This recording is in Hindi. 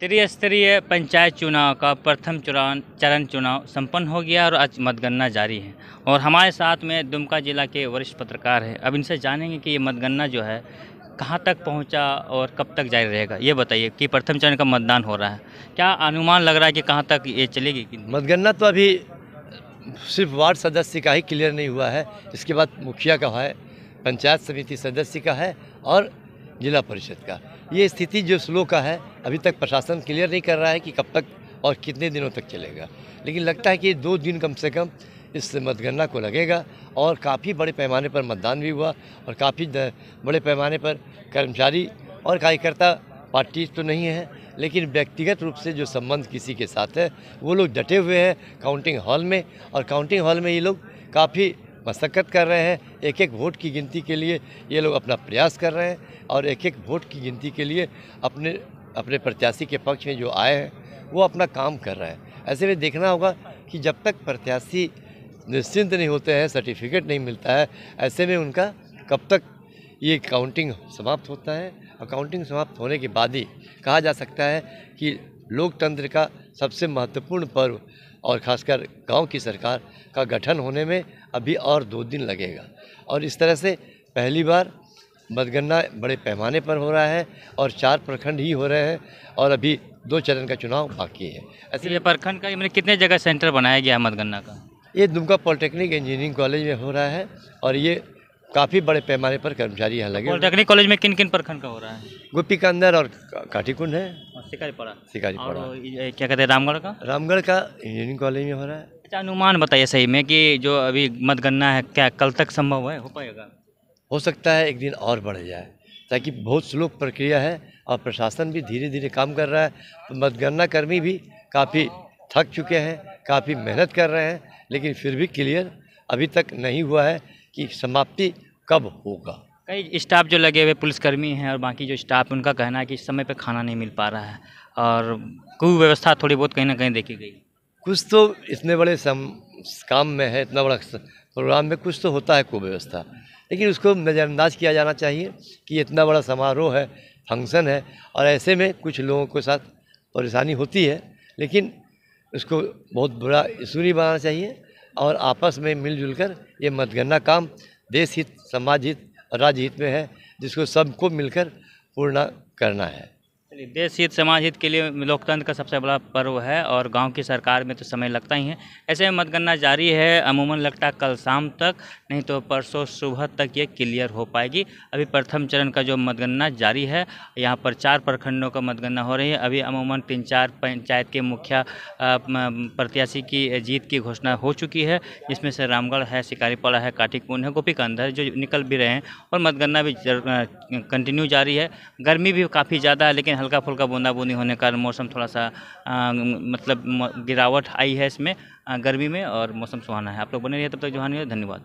त्रिस्तरीय पंचायत चुनाव का प्रथम चुनाव चरण चुनाव संपन्न हो गया और आज मतगणना जारी है और हमारे साथ में दुमका जिला के वरिष्ठ पत्रकार हैं अब इनसे जानेंगे कि ये मतगणना जो है कहाँ तक पहुँचा और कब तक जारी रहेगा ये बताइए कि प्रथम चरण का मतदान हो रहा है क्या अनुमान लग रहा है कि कहाँ तक ये चलेगी मतगणना तो अभी सिर्फ वार्ड सदस्य का ही क्लियर नहीं हुआ है इसके बाद मुखिया का है पंचायत समिति सदस्य का है और जिला परिषद का ये स्थिति जो स्लो का है अभी तक प्रशासन क्लियर नहीं कर रहा है कि कब तक और कितने दिनों तक चलेगा लेकिन लगता है कि दो दिन कम से कम इस मतगणना को लगेगा और काफ़ी बड़े पैमाने पर मतदान भी हुआ और काफ़ी बड़े पैमाने पर कर्मचारी और कार्यकर्ता पार्टी तो नहीं है लेकिन व्यक्तिगत रूप से जो संबंध किसी के साथ है वो लोग डटे हुए हैं काउंटिंग हॉल में और काउंटिंग हॉल में ये लोग काफ़ी मशक्क़त कर रहे हैं एक एक वोट की गिनती के लिए ये लोग अपना प्रयास कर रहे हैं और एक एक वोट की गिनती के लिए अपने अपने प्रत्याशी के पक्ष में जो आए हैं वो अपना काम कर रहे हैं ऐसे में देखना होगा कि जब तक प्रत्याशी निश्चिंत नहीं होते हैं सर्टिफिकेट नहीं मिलता है ऐसे में उनका कब तक ये काउंटिंग समाप्त होता है और काउंटिंग समाप्त होने के बाद ही कहा जा सकता है कि लोकतंत्र का सबसे महत्वपूर्ण पर्व और ख़ासकर गांव की सरकार का गठन होने में अभी और दो दिन लगेगा और इस तरह से पहली बार मतगणना बड़े पैमाने पर हो रहा है और चार प्रखंड ही हो रहे हैं और अभी दो चरण का चुनाव बाकी है ऐसे प्रखंड का मैंने कितने जगह सेंटर बनाया गया है मतगणना का ये दुमका पॉलिटेक्निक इंजीनियरिंग कॉलेज में हो रहा है और ये काफ़ी बड़े पैमाने पर कर्मचारी यहाँ लगे पॉलिटेक्निक कॉलेज में किन किन प्रखंड का हो रहा है गोपी का अंदर और काठीकुंड है शिकारी पड़ा शिकारी पड़ा क्या कहते हैं रामगढ़ का रामगढ़ का इंजीनियरिंग कॉलेज में हो रहा है अच्छा अनुमान बताइए सही में कि जो अभी मतगणना है क्या कल तक संभव है हो पाएगा हो सकता है एक दिन और बढ़ जाए ताकि बहुत स्लो प्रक्रिया है और प्रशासन भी धीरे धीरे काम कर रहा है तो मतगणना कर्मी भी काफ़ी थक चुके हैं काफ़ी मेहनत कर रहे हैं लेकिन फिर भी क्लियर अभी तक नहीं हुआ है कि समाप्ति कब होगा कई स्टाफ जो लगे हुए पुलिसकर्मी हैं और बाकी जो स्टाफ उनका कहना है कि समय पर खाना नहीं मिल पा रहा है और कुव्यवस्था थोड़ी बहुत कहीं ना कहीं देखी गई कुछ तो इतने बड़े सम काम में है इतना बड़ा प्रोग्राम में कुछ तो होता है कुव्यवस्था लेकिन उसको नज़रअंदाज किया जाना चाहिए कि इतना बड़ा समारोह है फंक्शन है और ऐसे में कुछ लोगों के साथ परेशानी होती है लेकिन उसको बहुत बड़ा इशू नहीं बनाना चाहिए और आपस में मिलजुल कर ये मतगणना काम देश हित समाज हित और राज्य हित में है जिसको सबको मिलकर पूर्ण करना है चलिए हित समाज हित के लिए लोकतंत्र का सबसे बड़ा पर्व है और गांव की सरकार में तो समय लगता ही है ऐसे में मतगणना जारी है अमूमन लगता कल शाम तक नहीं तो परसों सुबह तक ये क्लियर हो पाएगी अभी प्रथम चरण का जो मतगणना जारी है यहाँ पर चार प्रखंडों का मतगणना हो रही है अभी अमूमन तीन चार पंचायत के मुखिया प्रत्याशी की जीत की घोषणा हो चुकी है जिसमें से रामगढ़ है शिकारीपाड़ा है काठीकुंड है गोपी है जो निकल भी रहे हैं और मतगणना भी कंटिन्यू जारी है गर्मी भी काफ़ी ज़्यादा है लेकिन हल्का फुल्का बूंदा बूंदी होने के कारण मौसम थोड़ा सा आ, मतलब गिरावट आई है इसमें गर्मी में और मौसम सुहाना है आप लोग बने रहिए तब तक जोहानी धन्यवाद